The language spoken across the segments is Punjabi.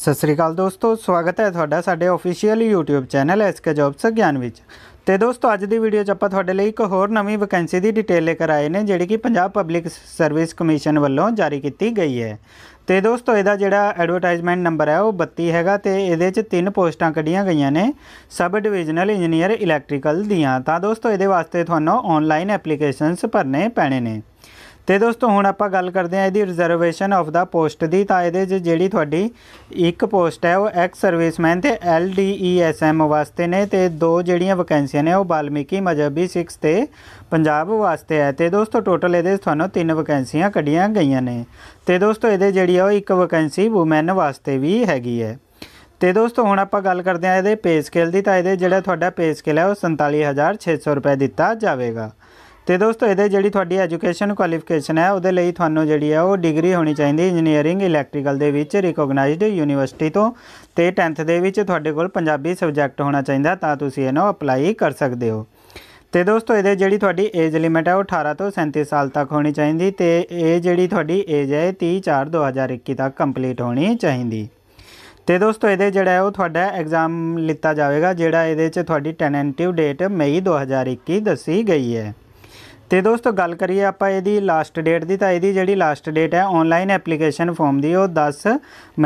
ਸਤਿ ਸ੍ਰੀ ਅਕਾਲ ਦੋਸਤੋ ਸਵਾਗਤ ਹੈ ਤੁਹਾਡਾ ਸਾਡੇ official YouTube channel SK Jobs ਗਿਆਨ ਵਿੱਚ ਤੇ ਦੋਸਤੋ ਅੱਜ ਦੀ ਵੀਡੀਓ 'ਚ ਆਪਾਂ ਤੁਹਾਡੇ ਲਈ ਇੱਕ ਹੋਰ ਨਵੀਂ ਵੈਕੈਂਸੀ ਦੀ ਡਿਟੇਲ ਲੈ ਕੇ ਆਏ ਨੇ ਜਿਹੜੀ ਕਿ ਪੰਜਾਬ ਪਬਲਿਕ ਸਰਵਿਸ ਕਮਿਸ਼ਨ ਵੱਲੋਂ ਜਾਰੀ ਕੀਤੀ ਗਈ ਹੈ ਤੇ ਦੋਸਤੋ ਇਹਦਾ ਜਿਹੜਾ ਐਡਵਰਟਾਈਜ਼ਮੈਂਟ ਨੰਬਰ ਹੈ ਉਹ 32 ਹੈਗਾ ਤੇ ਇਹਦੇ 'ਚ ਤਿੰਨ ਪੋਸਟਾਂ ਕੱਢੀਆਂ ਗਈਆਂ ਨੇ ਸਬ ਡਿਵੀਜ਼ਨਲ ਇੰਜੀਨੀਅਰ ਇਲੈਕਟ੍ਰੀਕਲ ਦੀਆਂ ਤਾਂ ਦੋਸਤੋ ਇਹਦੇ ਵਾਸਤੇ ਤੁਹਾਨੂੰ ਆਨਲਾਈਨ ਐਪਲੀਕੇਸ਼ਨਸ ਭਰਨੇ ਪੈਣੇ ਨੇ ਤੇ ਦੋਸਤੋ ਹੁਣ ਆਪਾਂ ਗੱਲ ਕਰਦੇ ਆ ਇਹਦੀ ਰਿਜ਼ਰਵੇਸ਼ਨ ਆਫ ਦਾ ਪੋਸਟ ਦੀ ਤਾਂ ਇਹਦੇ ਜਿਹੜੀ ਤੁਹਾਡੀ ਇੱਕ ਪੋਸਟ ਹੈ ਉਹ ਐਕਸ ਸਰਵਿਸਮੈਨ ਤੇ L D E S M ਵਾਸਤੇ ਨੇ ਤੇ ਦੋ ਜਿਹੜੀਆਂ ਵੈਕੈਂਸੀਆਂ ਨੇ ਉਹ ਬਾਲਮੀਕੀ ਮਜਬੀ 6 ਤੇ ਪੰਜਾਬ ਵਾਸਤੇ ਹੈ ਤੇ ਦੋਸਤੋ ਟੋਟਲ ਇਹਦੇ ਤੁਹਾਨੂੰ ਤਿੰਨ ਵੈਕੈਂਸੀਆਂ ਕੱਢੀਆਂ ਗਈਆਂ ਨੇ ਤੇ ਦੋਸਤੋ ਇਹਦੇ ਜਿਹੜੀ ਆ ਉਹ ਇੱਕ ਵੈਕੈਂਸੀ ਔਮਨ ਵਾਸਤੇ ਵੀ ਹੈਗੀ ਹੈ ਤੇ ਦੋਸਤੋ ਹੁਣ ਆਪਾਂ ਗੱਲ ਕਰਦੇ ਆ ਇਹਦੇ ਪੇ ਸਕੇਲ ਦੀ ਤਾਂ ਇਹਦੇ ਜਿਹੜਾ ਤੁਹਾਡਾ ਪੇ ਸਕੇਲ ਹੈ ਉਹ 47600 ਰੁਪਏ ਦਿੱਤਾ ਜਾਵੇਗਾ ਤੇ ਦੋਸਤੋ ਇਹਦੇ ਜਿਹੜੀ ਤੁਹਾਡੀ ਐਜੂਕੇਸ਼ਨ ਕੁਆਲੀਫਿਕੇਸ਼ਨ ਹੈ ਉਹਦੇ ਲਈ ਤੁਹਾਨੂੰ ਜਿਹੜੀ ਹੈ ਉਹ ਡਿਗਰੀ ਹੋਣੀ ਚਾਹੀਦੀ ਇੰਜੀਨੀਅਰਿੰਗ ਇਲੈਕਟ੍ਰੀਕਲ ਦੇ ਵਿੱਚ ਰਿਕੋਗਨਾਈਜ਼ਡ ਯੂਨੀਵਰਸਿਟੀ ਤੋਂ ਤੇ 10th ਦੇ ਵਿੱਚ ਤੁਹਾਡੇ ਕੋਲ ਪੰਜਾਬੀ ਸਬਜੈਕਟ ਹੋਣਾ ਚਾਹੀਦਾ ਤਾਂ ਤੁਸੀਂ ਇਹਨੂੰ ਅਪਲਾਈ ਕਰ ਸਕਦੇ ਹੋ ਤੇ ਦੋਸਤੋ ਇਹਦੇ ਜਿਹੜੀ ਤੁਹਾਡੀ ਏਜ ਲਿਮਿਟ ਹੈ ਉਹ 18 ਤੋਂ 37 ਸਾਲ ਤੱਕ ਹੋਣੀ ਚਾਹੀਦੀ ਤੇ ਇਹ ਜਿਹੜੀ ਤੁਹਾਡੀ ਏਜ ਹੈ 34 4 2021 ਤੱਕ ਕੰਪਲੀਟ ਹੋਣੀ ਚਾਹੀਦੀ ਤੇ ਦੋਸਤੋ ਇਹਦੇ ਜਿਹੜਾ ਹੈ ਉਹ ਤੁਹਾਡਾ ਐਗਜ਼ਾਮ ਲਿੱਤਾ ਜਾਵੇਗਾ ਜਿਹੜਾ ਇਹਦੇ 'ਚ ਤੁਹਾਡੀ ਟੈਨੈਂਟਿਵ ਡੇਟ ਮਈ 2021 ਦੱਸੀ ਗਈ ਹੈ ਤੇ ਦੋਸਤੋ ਗੱਲ ਕਰੀਏ ਆਪਾਂ ਇਹਦੀ ਲਾਸਟ ਡੇਟ ਦੀ ਤਾਂ ਇਹਦੀ ਜਿਹੜੀ ਲਾਸਟ ਡੇਟ ਹੈ ਆਨਲਾਈਨ ਐਪਲੀਕੇਸ਼ਨ ਫਾਰਮ ਦੀ ਉਹ 10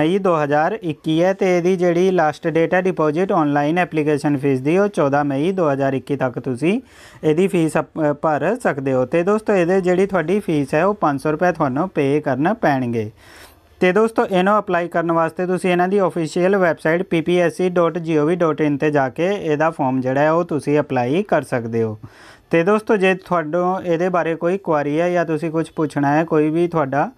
ਮਈ 2021 ਹੈ ਤੇ ਇਹਦੀ ਜਿਹੜੀ ਲਾਸਟ ਡੇਟ ਹੈ ਡਿਪੋਜ਼ਿਟ ਆਨਲਾਈਨ ਐਪਲੀਕੇਸ਼ਨ ਫੀਸ ਦੀ ਉਹ 14 ਮਈ 2021 ਤੱਕ ਤੁਸੀਂ ਇਹਦੀ ਫੀਸ ਭਰ ਸਕਦੇ ਹੋ ਤੇ ਦੋਸਤੋ ਇਹਦੇ ਜਿਹੜੀ ਤੁਹਾਡੀ ਫੀਸ ਹੈ ਉਹ 500 ਰੁਪਏ ਤੁਹਾਨੂੰ ਪੇ ਕਰਨਾ ਪੈਣਗੇ ਤੇ ਦੋਸਤੋ ਇਹਨੂੰ ਅਪਲਾਈ ਕਰਨ ਵਾਸਤੇ ਤੁਸੀਂ ਇਹਨਾਂ ਦੀ ਅਫੀਸ਼ੀਅਲ ਵੈਬਸਾਈਟ ppsc.gov.in ਤੇ ਜਾ ਕੇ ਇਹਦਾ ਫਾਰਮ ਜਿਹੜਾ ਹੈ ਉਹ ਤੁਸੀਂ ਅਪਲਾਈ ਕਰ ਸਕਦੇ ਹੋ ਤੇ ਦੋਸਤੋ ਜੇ ਤੁਹਾਡੋਂ ਇਹਦੇ ਬਾਰੇ ਕੋਈ ਕੁਐਰੀ ਹੈ ਜਾਂ ਤੁਸੀਂ ਕੁਝ ਪੁੱਛਣਾ ਹੈ ਕੋਈ ਵੀ ਤੁਹਾਡਾ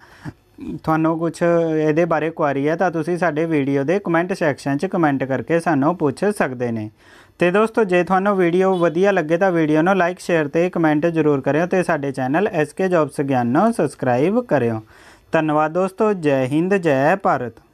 ਤੁਹਾਨੂੰ ਕੁਝ ਇਹਦੇ ਬਾਰੇ ਕੁਐਰੀ ਹੈ ਤਾਂ ਤੁਸੀਂ ਸਾਡੇ ਵੀਡੀਓ ਦੇ ਕਮੈਂਟ ਸੈਕਸ਼ਨ 'ਚ ਕਮੈਂਟ ਕਰਕੇ ਸਾਨੂੰ ਪੁੱਛ ਸਕਦੇ ਨੇ ਤੇ ਦੋਸਤੋ ਜੇ ਤੁਹਾਨੂੰ ਵੀਡੀਓ ਵਧੀਆ ਲੱਗੇ ਤਾਂ ਵੀਡੀਓ ਨੂੰ ਲਾਈਕ ਸ਼ੇਅਰ ਤੇ ਕਮੈਂਟ ਜ਼ਰੂਰ ਕਰਿਓ ਤੇ ਸਾਡੇ ਚੈਨਲ SK ਜੌਬਸ ਗਿਆਨ ਨੂੰ ਸਬਸਕ੍ਰਾਈਬ ਕਰਿਓ ਧੰਨਵਾਦ ਦੋਸਤੋ ਜੈ ਹਿੰਦ ਜੈ ਭਾਰਤ